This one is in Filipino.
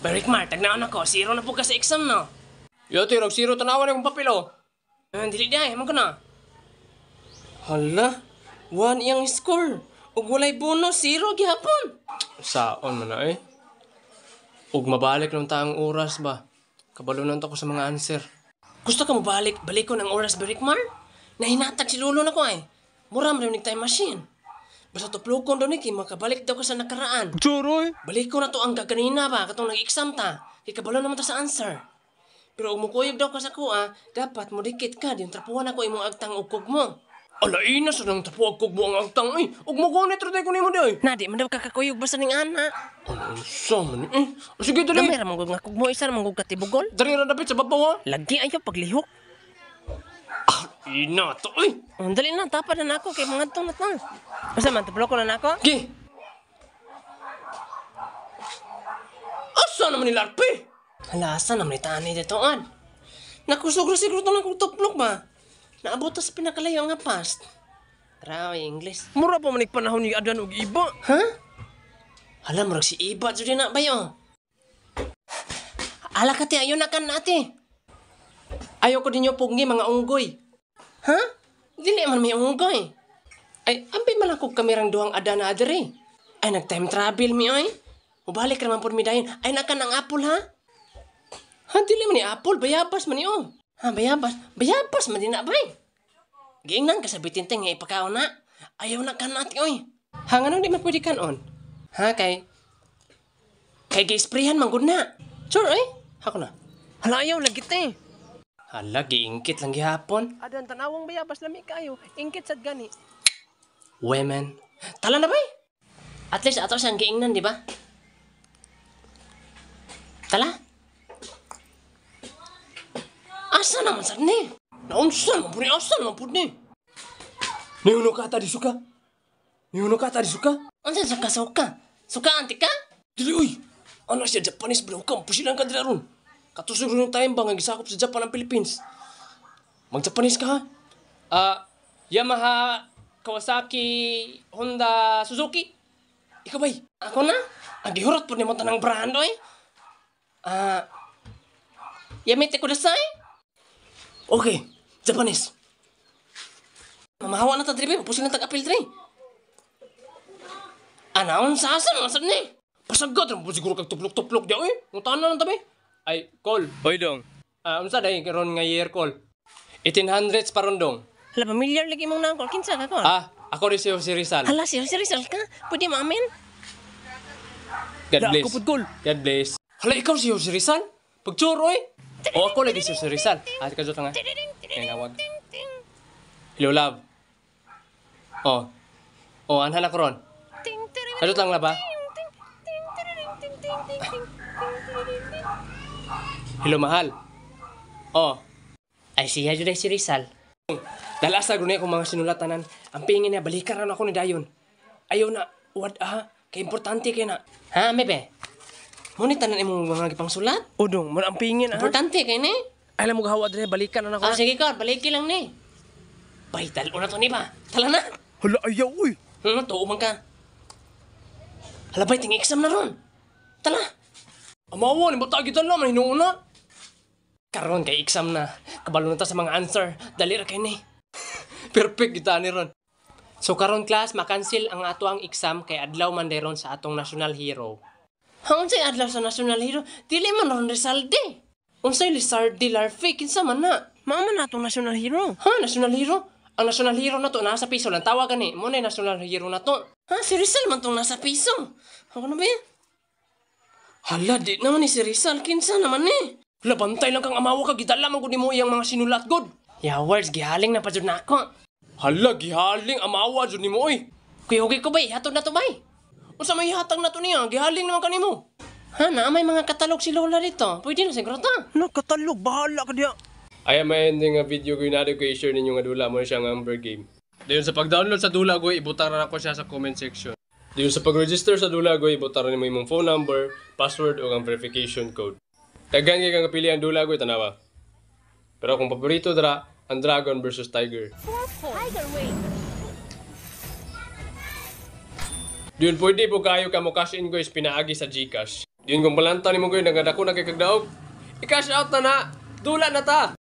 Barik Mar, tagnaon ako. Zero na po ka sa exam, no? Yo, Tiro. zero tanawa na papel, papilo. Ah, dili dahi, man ko na. Hala, one iyang score. Ug walay bonus, zero gihapon. Saon man na eh. Ug mabalik lang taang oras ba? Kabalo na ko sa mga answer. Gusto ka mabalik, balik ko ng oras, Barik Mar? Nahinatag si Lolo na ko ay. Mura man time machine. Basta tuplukon daw ni eh, kay makabalik daw ka sa nakaraan. Churoy! Balik ko na to ang kaganina ba, katong nag-exam ta. Kay kabalo naman ta sa answer. Pero umukuyog daw ka sa kuha, dapat mo dikit ka, din trapuan ako imong agtang ukog mo. Ala na sa nang tapo kog mo ang agtang ay. Ug mo ko netro ko nimo day. Nadi man daw kakakuyog basta ning ana. Ano sa man eh. Sige dali. Kamera mangug nga kugmo isa mangug katibugol. Dali ra dapat sa babaw. Lagi ayo paglihok. Ina to, uy! Ang dali na, tapa na nako kay mga itong natang. Basta man, tabloko na nako. Gi! Asa naman ni Larpe? Hala, asa naman ni Tanay ditoan? Nakusog na siguro ito lang kung tuplok ba? Naabot sa pinakalayo nga past. Raw, English. Mura pa manik panahon ni Adan og iba. Ha? Hala, murag si iba, dito na bayo. Ala ka ti, ayaw na ka na ti. Ayaw ko din yung pungi, mga unggoy. Ha? Dili man may unggoy. Ay, ampi man ako kamerang ada na adere. Ay, nag-time travel mi oy. Ubalik naman po mi dayon. Ay, naka ng apple ha? Ha, dili man ni apple. Bayabas man ni oh. Ha, bayabas. Bayabas man din na bay. Giingnan ka sa bitinteng nga ipakaon na. Ayaw na kanon oy. Ha, nga nang di man pwede kanon. Ha, kay... Kay gi-sprayhan man na. Sure, ay. Ako na. Hala, ayaw lagi te. Eh. Hala, giingkit lang gihapon. Adan, tanawang bayabas lami kayo. Ingkit sad gani. Women. Tala na bay? At least ato siyang giingnan, di ba? Tala? Asa naman sad ni? Naunsan man po ni, asa naman po ni? Niuno ka tadi suka? Niuno ka tadi suka? Ansan suka suka? Suka antika? Dili, uy! Ano siya Japanese bro, kampus silang kadraron katusog nung taymbang nga gisakop sa Japan ang Philippines. Mag Japanese ka ha? Uh, Yamaha, Kawasaki, Honda, Suzuki. Ikaw ba'y? Ako na? Ang gihurot po ni mo tanang brando eh. Ah, uh, yamete ko dasay? Okay, Japanese. Mamahawa na ta dribe, pusin na tag-apil dre. Anaon sa asan, asan ni? Pasagot, siguro kag tuplok-tuplok diya eh. Nutahan na lang tabi. Ay, call. Oy dong. Ah, unsa day karon nga year call? 1800s pa ron dong. Hala, pamilyar lagi mong nangkol. Kinsa ka call? Ah, ako rin si Jose Rizal. Hala, si Jose Rizal ka? Pwede maamin? God bless. Ako God bless. Hala, ikaw si Jose Rizal? Pagchuro eh. O ako lagi si Jose Rizal. Ate ka dyan nga. Tinawag. Hello, love. Oh. Oh, anhan ako ron. Kadot lang ah. na ba? Hello, mahal. Oh. Ay siya dyan si Rizal. Dalasa guna akong mga sinulatanan. Ang pingin niya, balikaran ako ni Dayon. Ayaw na, what ah? Kay importante kay na. Ha, mebe? Ngunit tanan imong mga gipang sulat? Udong, mo ang pingin ah. Importante kay ni. Alam mo gahawa dre balikan na ako. Ah, sige ka, baliki lang ni. Baital una to ni ba? Tala na. Hala ayaw uy. Hmm, tuo man ka. Hala ba ting exam na ron? Tala. Amawa ni bata kita na man hinuuna. Karon kay exam na. Kabalo na ta sa mga answer. Dali ra kay Perfect kita ni ron. So karon class makansil ang ato ang exam kay adlaw man deron sa atong national hero. Ha adlaw sa national hero? Dili man ron Rizalde. Unsay Lizardi Larfi kinsa man na? Mama na atong national hero. Ha national hero? Ang national hero na to nasa piso lang tawag ani. Mo na national hero na to. Ha si Rizal man tong nasa piso. Ano ba? Hala, di naman ni si Rizal. Kinsa naman ni? Eh. Labantay lang kang amawa ka, gita lamang ko ni mo iyang mga sinulat god. words, gihaling na pa dyan ako. Hala, gihaling amawa dyan ni mo oy. Kuya, ko bay, hatod na to bay. sa may hatag na to niya, gihaling naman kanimo. Ha, na may mga katalog si Lola dito. Pwede na siguro ta. Nakatalog, bahala ka diya. Ay, may ending nga video ko yun ko i-share ninyo nga dula mo siya nga Amber Game. Dayon sa pag-download sa dula ko, ibutang na ko siya sa comment section. Diyon sa pag-register sa dula Dulagoy, ibotaran mo imong phone number, password o ang verification code. Dagan kang pili ang dula ko tanawa. Pero kung paborito dara ang Dragon versus Tiger. Tiger win. Diyon pwede po kayo ka mo cash in guys pinaagi sa GCash. Diyon kung balanta ni mo yung nagadako na kay kagdaog. I-cash out na na. Dula na ta.